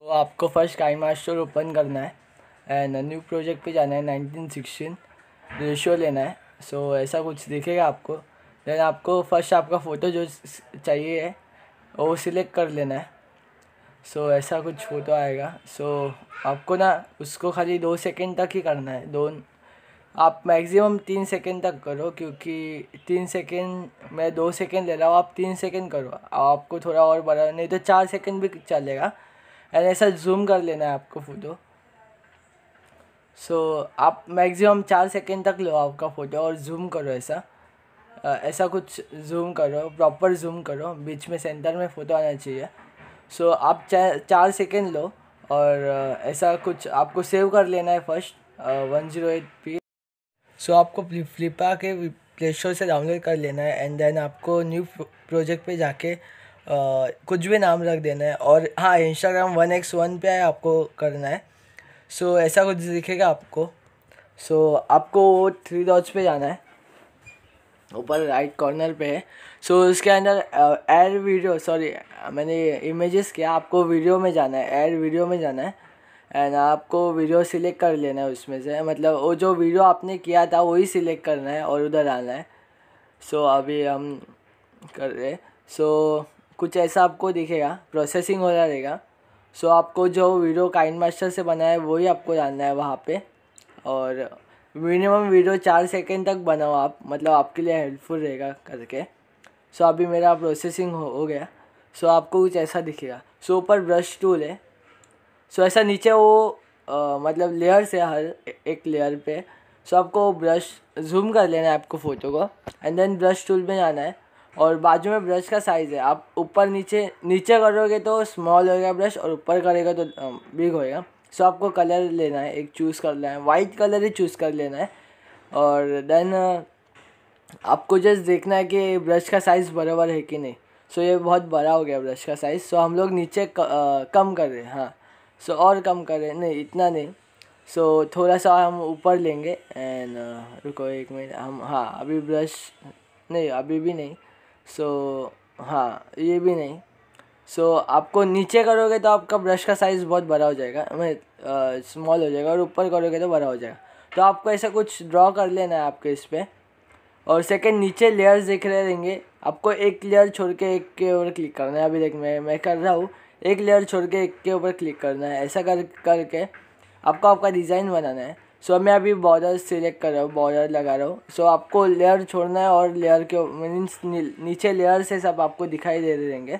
तो आपको first Kine master open करना है एंड न्यू प्रोजेक्ट पे जाना है नाइनटीन सिक्सटीन रेशो तो लेना है सो so, ऐसा कुछ दिखेगा आपको देन आपको फर्स्ट आपका फ़ोटो जो चाहिए है वो सिलेक्ट कर लेना है सो so, ऐसा कुछ फ़ोटो आएगा सो so, आपको ना उसको खाली दो सेकेंड तक ही करना है दो आप मैक्सिमम तीन सेकेंड तक करो क्योंकि तीन सेकेंड मैं दो सेकेंड ले रहा हूँ आप तीन सेकेंड करो आपको थोड़ा और बढ़ा नहीं तो चार सेकेंड भी चलेगा एंड ऐसा जूम कर लेना है आपको फ़ोटो सो so, आप मैक्सिमम चार सेकेंड तक लो आपका फ़ोटो और जूम करो ऐसा uh, ऐसा कुछ जूम करो प्रॉपर जूम करो बीच में सेंटर में फ़ोटो आना चाहिए सो so, आप चा, चार सेकेंड लो और uh, ऐसा कुछ आपको सेव कर लेना है first one zero eight P so आपको फ्लिपा के प्ले स्टोर से डाउनलोड कर लेना है एंड देन आपको न्यू प्रोजेक्ट पे जाके कुछ भी नाम रख देना है और हाँ इंस्टाग्राम वन एक्स वन पे है आपको करना है सो so, ऐसा कुछ दिखेगा आपको सो so, आपको थ्री डॉट्स पे जाना है ऊपर राइट कॉर्नर पे है सो so, उसके अंदर एयर वीडियो सॉरी मैंने इमेजेस किया आपको वीडियो में जाना है एयर वीडियो में जाना है एंड आपको वीडियो सिलेक्ट कर लेना है उसमें से मतलब वो जो वीडियो आपने किया था वही सिलेक्ट करना है और उधर आना है सो so, अभी हम कर रहे सो so, कुछ ऐसा आपको दिखेगा प्रोसेसिंग हो रहा रहेगा सो आपको जो वीडियो काइन मास्टर से बना है वही आपको जानना है वहाँ पे और मिनिमम वीडियो चार सेकेंड तक बनाओ आप मतलब आपके लिए हेल्पफुल रहेगा करके सो अभी मेरा प्रोसेसिंग हो, हो गया सो आपको कुछ ऐसा दिखेगा सो ऊपर ब्रश टूल है सो ऐसा नीचे वो आ, मतलब लेयर्स है हर एक लेयर पे सो आपको ब्रश जूम कर लेना है आपको फ़ोटो को एंड देन ब्रश टूल में जाना है और बाजू में ब्रश का साइज़ है आप ऊपर नीचे नीचे करोगे तो स्मॉल होएगा ब्रश और ऊपर करेगा तो बिग होएगा सो आपको कलर लेना है एक चूज़ करना है वाइट कलर ही चूज़ कर लेना है और देन आपको जस्ट देखना है कि ब्रश का साइज़ बराबर है कि नहीं सो ये बहुत बड़ा हो गया ब्रश का साइज़ सो हम लोग नीचे क, आ, कम कर रहे हैं हाँ सो और कम कर रहे हैं नहीं इतना नहीं सो थोड़ा सा हम ऊपर लेंगे एंड रुको एक मिनट हम हाँ अभी ब्रश नहीं अभी भी नहीं सो so, हाँ ये भी नहीं सो so, आपको नीचे करोगे तो आपका ब्रश का साइज़ बहुत बड़ा हो जाएगा मैं स्मॉल हो जाएगा और ऊपर करोगे तो बड़ा हो जाएगा तो आपको ऐसा कुछ ड्रॉ कर लेना है आपके इस पर और सेकेंड नीचे लेयर्स दिख रहे रहेंगे आपको एक लेयर छोड़ के एक के ऊपर क्लिक करना है अभी देख मैं मैं कर रहा हूँ एक लेयर छोड़ के एक के ऊपर क्लिक करना है ऐसा कर करके आपको आपका डिज़ाइन बनाना है सो so, मैं अभी बॉर्डर सिलेक्ट कर रहा हूँ बॉर्डर लगा रहा हूँ सो so, आपको लेयर छोड़ना है और लेयर के मीन्स नीचे लेयर से सब आपको दिखाई दे देंगे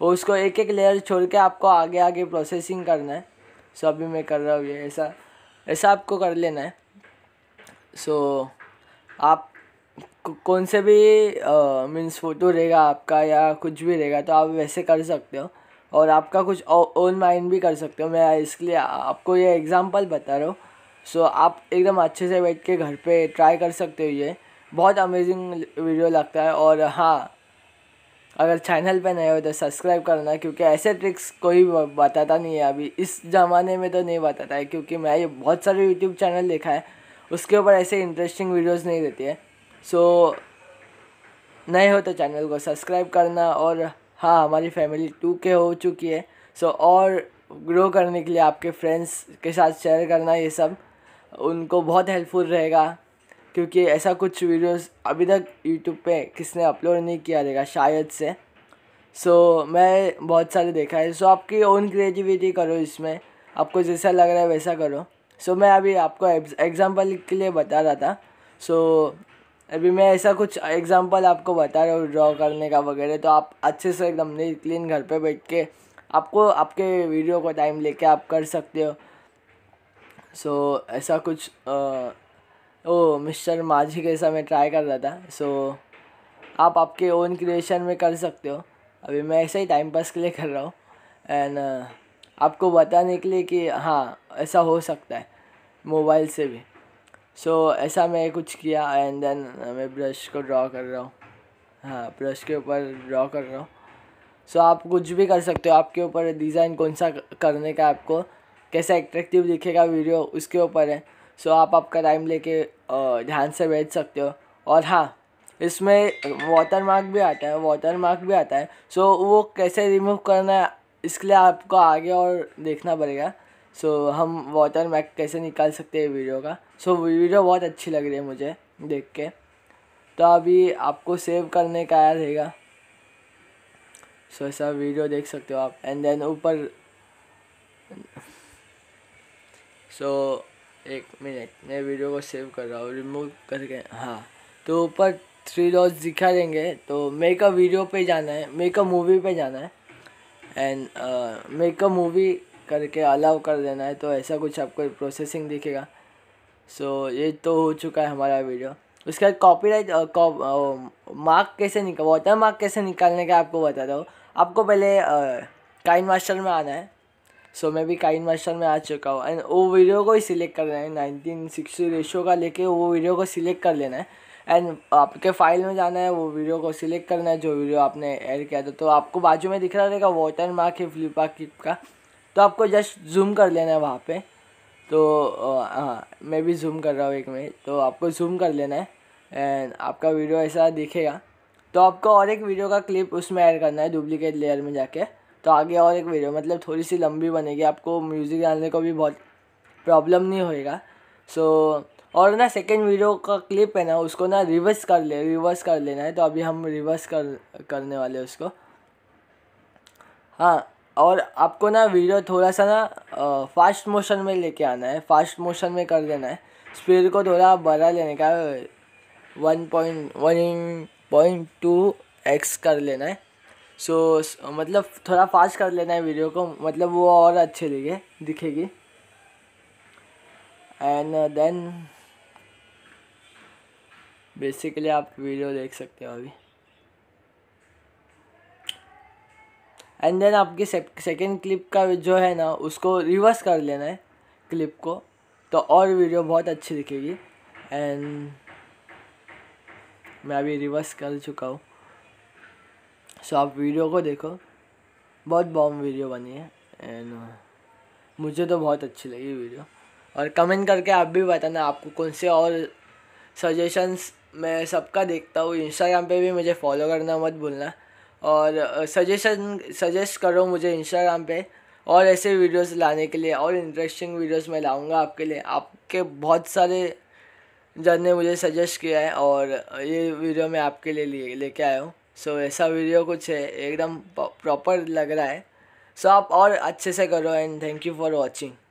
और उसको एक एक लेयर छोड़ के आपको आगे आगे प्रोसेसिंग करना है सो so, अभी मैं कर रहा हूँ ये ऐसा ऐसा आपको कर लेना है सो so, आप कौन से भी मीन्स फ़ोटो रहेगा आपका या कुछ भी रहेगा तो आप वैसे कर सकते हो और आपका कुछ ओन माइंड भी कर सकते हो मैं इसलिए आपको ये एग्ज़ाम्पल बता रहा हूँ सो so, आप एकदम अच्छे से बैठ के घर पे ट्राई कर सकते हो ये बहुत अमेजिंग वीडियो लगता है और हाँ अगर चैनल पे नए हो तो सब्सक्राइब करना क्योंकि ऐसे ट्रिक्स कोई बताता नहीं है अभी इस ज़माने में तो नहीं बताता है क्योंकि मैं ये बहुत सारे यूट्यूब चैनल देखा है उसके ऊपर ऐसे इंटरेस्टिंग वीडियोस नहीं देती है सो so, नए हो तो चैनल को सब्सक्राइब करना और हाँ हमारी फैमिली टू के हो चुकी है सो so, और ग्रो करने के लिए आपके फ्रेंड्स के साथ शेयर करना ये सब उनको बहुत हेल्पफुल रहेगा क्योंकि ऐसा कुछ वीडियोस अभी तक यूट्यूब पे किसने अपलोड नहीं किया रहेगा शायद से सो so, मैं बहुत सारे देखा है सो so, आपकी ओन क्रिएटिविटी करो इसमें आपको जैसा लग रहा है वैसा करो सो so, मैं अभी आपको एग्ज़ाम्पल के लिए बता रहा था सो so, अभी मैं ऐसा कुछ एग्ज़ाम्पल आपको बता रहा हूँ ड्रॉ करने का वगैरह तो आप अच्छे से एकदम नीट क्लीन घर पे बैठ के आपको आपके वीडियो को टाइम लेके आप कर सकते हो सो so, ऐसा कुछ ओ मिस्टर माझी कैसा मैं ट्राई कर रहा था सो so, आप आपके ओन क्रिएशन में कर सकते हो अभी मैं ऐसा ही टाइम पास के लिए कर रहा हूँ एंड आपको बताने के लिए कि हाँ ऐसा हो सकता है मोबाइल से भी सो so, ऐसा मैं कुछ किया एंड देन मैं ब्रश को ड्रॉ कर रहा हूँ हाँ ब्रश के ऊपर ड्रॉ कर रहा हूँ सो so, आप कुछ भी कर सकते हो आपके ऊपर डिज़ाइन कौन सा करने का आपको कैसा एट्रैक्टिव दिखेगा वीडियो उसके ऊपर है सो आप आपका टाइम लेके ध्यान से बैठ सकते हो और हाँ इसमें वाटर मार्क भी आता है वाटर मार्क भी आता है सो वो कैसे रिमूव करना है इसके लिए आपको आगे और देखना पड़ेगा सो हम वाटर मार्क कैसे निकाल सकते हैं वीडियो का सो वीडियो बहुत अच्छी लग रही है मुझे देख के तो अभी आपको सेव करने का आया रहेगा सो ऐसा वीडियो देख सकते हो आप एंड देन ऊपर सो एक मिनट मैं वीडियो को सेव कर रहा हूँ रिमूव करके हाँ तो ऊपर थ्री डॉज दिखा देंगे तो मेरे का वीडियो पे जाना है मेरे का मूवी पे जाना है एंड मेरे का मूवी करके अलाउ कर देना है तो ऐसा कुछ आपको प्रोसेसिंग दिखेगा सो so, ये तो हो चुका है हमारा वीडियो उसके बाद कॉपीराइट मार्क uh, uh, कैसे निकाल वाटर मार्क कैसे निकालने का आपको बता दो आपको पहले काइन uh, मास्टर में आना है सो मैं भी काइन मास्टर में आ चुका हूँ एंड वो वीडियो को ही सिलेक्ट करना है नाइनटीन सिक्सटी रेशो का लेके वो वीडियो को सिलेक्ट कर लेना है एंड आपके फाइल में जाना है वो वीडियो को सिलेक्ट करना है जो वीडियो आपने ऐड किया था तो आपको बाजू में दिख रहा रहेगा वाटर मार्क है फ्लिपा किप का तो आपको जस्ट जूम कर लेना है वहाँ पे तो हाँ मैं भी जूम कर रहा हूँ एक मिनट तो आपको जूम कर लेना है एंड आपका वीडियो ऐसा दिखेगा तो आपको और एक वीडियो का क्लिप उसमें ऐड करना है डुप्लीकेट लेयर में जाके तो आगे और एक वीडियो मतलब थोड़ी सी लंबी बनेगी आपको म्यूज़िक डालने को भी बहुत प्रॉब्लम नहीं होएगा सो so, और ना सेकेंड वीडियो का क्लिप है ना उसको ना रिवर्स कर ले रिवर्स कर लेना है तो अभी हम रिवर्स कर करने वाले उसको हाँ और आपको ना वीडियो थोड़ा सा ना फास्ट मोशन में लेके आना है फास्ट मोशन में कर देना है स्पीड को थोड़ा बढ़ा लेने का one point one point two X कर लेना है सो so, मतलब थोड़ा फास्ट कर लेना है वीडियो को मतलब वो और अच्छे दिखे दिखेगी एंड देन बेसिकली आप वीडियो देख सकते हो अभी एंड देन आपकी सेकेंड क्लिप का जो है ना उसको रिवर्स कर लेना है क्लिप को तो और वीडियो बहुत अच्छी दिखेगी एंड मैं अभी रिवर्स कर चुका हूँ सो आप वीडियो को देखो बहुत बॉम वीडियो बनी है एंड uh, मुझे तो बहुत अच्छी लगी वीडियो और कमेंट करके आप भी बताना आपको कौन से और सजेशंस मैं सबका देखता हूँ इंस्टाग्राम पे भी मुझे फॉलो करना मत भूलना और सजेशन uh, सजेस्ट करो मुझे इंस्टाग्राम पे और ऐसे वीडियोस लाने के लिए और इंटरेस्टिंग वीडियोस मैं लाऊंगा आपके लिए आपके बहुत सारे जन ने मुझे सजेस्ट किया है और ये वीडियो मैं आपके लिए लेके आया हूँ सो so, ऐसा वीडियो कुछ है एकदम प्रॉपर लग रहा है सो so, आप और अच्छे से करो and thank you for watching